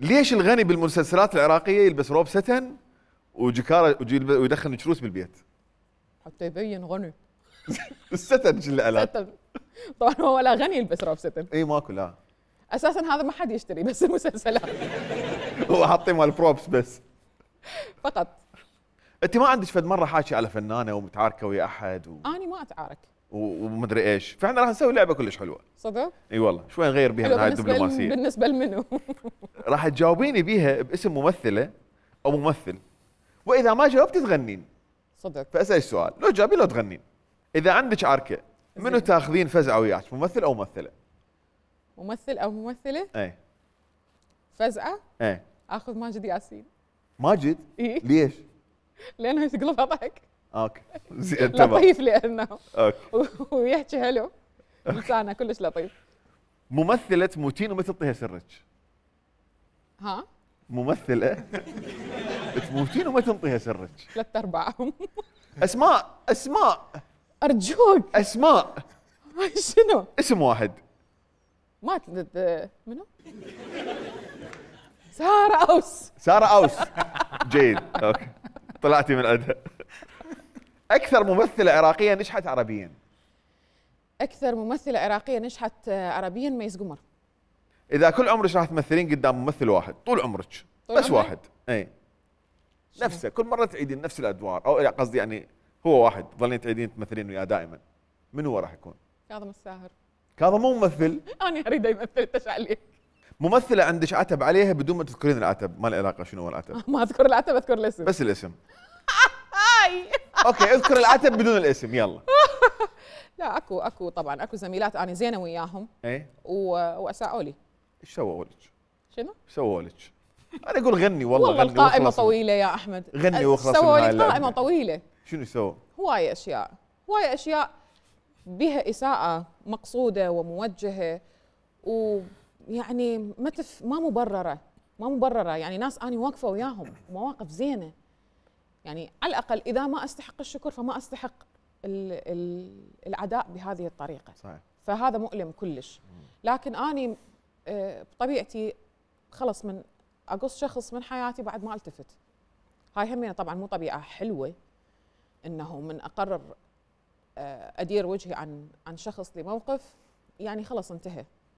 ليش الغني بالمسلسلات العراقيه يلبس روب ستن وجكاره ويدخن شروس بالبيت؟ حتى يبين غني الستن شو اللي ستن طبعا هو ولا غني يلبس روب ستن اي ماكو لا اساسا هذا ما حد يشتري بس المسلسلات هو حاطين مال بروبس بس فقط انت ما عندك فد مره حاكي على فنانه ومتعاركه ويا احد و... انا ما اتعارك ومدري ايش فاحنا راح نسوي لعبه كلش حلوه صدق اي والله شوي نغير بها من هاي الدبلوماسيه بالنسبه لمنو راح تجاوبيني بيها باسم ممثله او ممثل واذا ما جاوبتي تغنين صدق فاسالك سؤال لو جابي لو تغنين اذا عندك عركه منو تاخذين فزعه وياك ممثل او ممثله ممثل او ممثله اي فزعه اي اخذ ماجد ياسين ماجد إيه؟ ليش لانه يقلبها ضحك اوكي لطيف لانه اوكي ويحكي حلو لسانه كلش لطيف ممثلة تموتين وما تعطيها سرك ها ممثلة تموتين وما تنطيها سرك ثلاث ارباعهم اسماء اسماء ارجوك اسماء شنو؟ اسم واحد ما منو؟ سارة اوس سارة اوس جيد اوكي طلعتي من عندها اكثر ممثله عراقيه نجحت عربيا اكثر ممثله عراقيه نجحت عربيا ميز قمر اذا كل عمرك راح تمثلين قدام ممثل واحد طول عمرك طول بس عمري؟ واحد اي نفسه كل مره تعيدين نفس الادوار او إيه، قصدي يعني هو واحد تظلين تعيدين تمثلين وياه دائما من هو راح يكون؟ كاظم الساهر كاظم مو ممثل انا اريد يمثل تش عليك ممثله عندك عتب عليها بدون ما تذكرين العتب ما له علاقه شنو هو العتب ما اذكر العتب اذكر الاسم بس الاسم اوكي اذكر العتب بدون الاسم يلا لا اكو اكو طبعا اكو زميلات انا زينه وياهم ايه واساءوا لي ايش سووا لك؟ شنو؟ سووا لك؟ انا اقول غني والله والله غني القائمه طويله يا احمد غني واخلص سووا لي قائمه طويله شنو سووا؟ هواي اشياء هواي اشياء بها اساءه مقصوده وموجهه ويعني ما تف ما مبرره ما مبرره يعني ناس انا واقفه وياهم مواقف زينه يعني على الاقل اذا ما استحق الشكر فما استحق الـ الـ العداء بهذه الطريقه صحيح. فهذا مؤلم كلش لكن اني آه، بطبيعتي خلص من اقص شخص من حياتي بعد ما التفت هاي همينه طبعا مو طبيعه حلوه انه من اقرر آه، ادير وجهي عن عن شخص لموقف يعني خلص انتهى